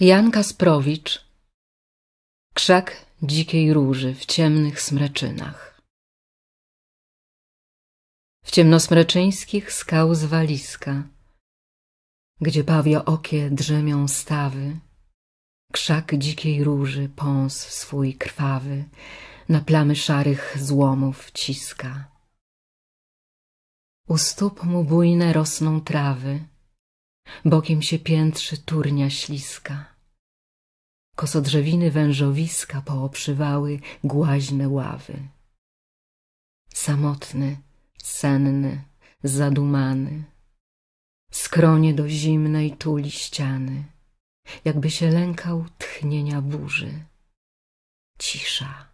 Jan Kasprowicz Krzak dzikiej róży w ciemnych smreczynach W ciemnosmreczyńskich skał zwaliska Gdzie pawio okie drzemią stawy Krzak dzikiej róży pąs swój krwawy Na plamy szarych złomów ciska U stóp mu bujne rosną trawy Bokiem się piętrzy turnia śliska. Kosodrzewiny wężowiska pooprzywały głaźne ławy. Samotny, senny, zadumany. Skronie do zimnej tuli ściany, jakby się lękał tchnienia burzy. Cisza.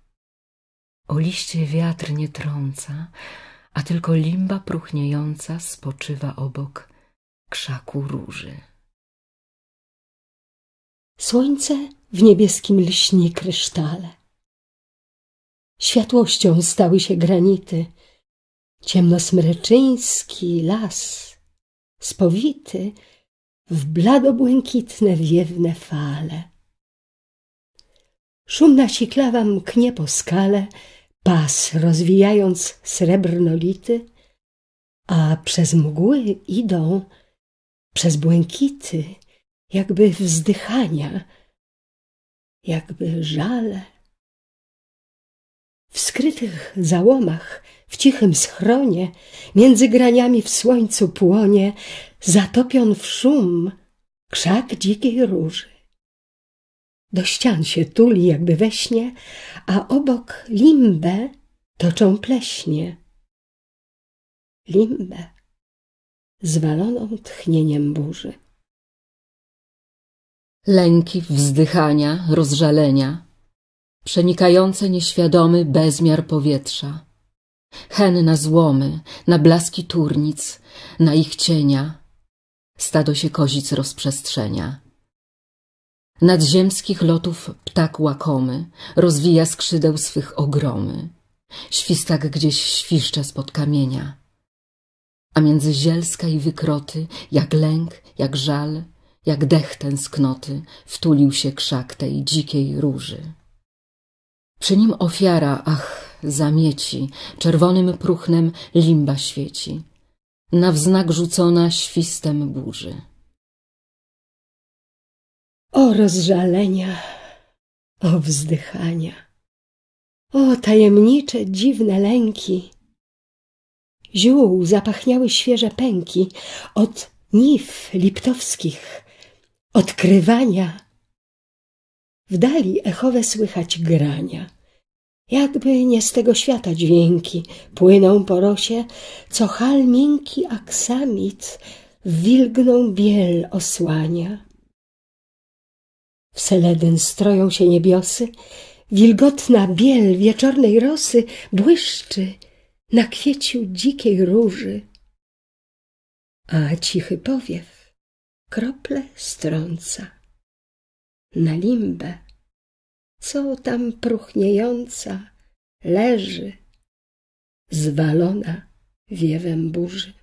O liście wiatr nie trąca, a tylko limba próchniejąca spoczywa obok krzaku róży. Słońce w niebieskim lśni krysztale. Światłością stały się granity, ciemnosmreczyński las, spowity w bladobłękitne wiewne fale. Szumna siklawa mknie po skale, pas rozwijając srebrnolity, a przez mgły idą przez błękity, jakby wzdychania, jakby żale. W skrytych załomach, w cichym schronie, między graniami w słońcu płonie, zatopion w szum, krzak dzikiej róży. Do ścian się tuli jakby we śnie, a obok limbę toczą pleśnie. Limbę zwaloną tchnieniem burzy. Lęki, wzdychania, rozżalenia, przenikające nieświadomy bezmiar powietrza, hen na złomy, na blaski turnic, na ich cienia, stado się kozic rozprzestrzenia. Nadziemskich lotów ptak łakomy rozwija skrzydeł swych ogromy, świstak gdzieś świszcze spod kamienia a między zielska i wykroty, jak lęk, jak żal, jak dech tęsknoty, wtulił się krzak tej dzikiej róży. Przy nim ofiara, ach, zamieci, czerwonym próchnem limba świeci, na wznak rzucona świstem burzy. O rozżalenia, o wzdychania, o tajemnicze, dziwne lęki, ziół zapachniały świeże pęki od niw liptowskich, odkrywania. W dali echowe słychać grania. Jakby nie z tego świata dźwięki płyną po rosie, co hal miękki aksamit wilgną biel osłania. W Seledyn stroją się niebiosy, wilgotna biel wieczornej rosy błyszczy na kwieciu dzikiej róży, a cichy powiew krople strąca na limbę, co tam próchniejąca leży, zwalona wiewem burzy.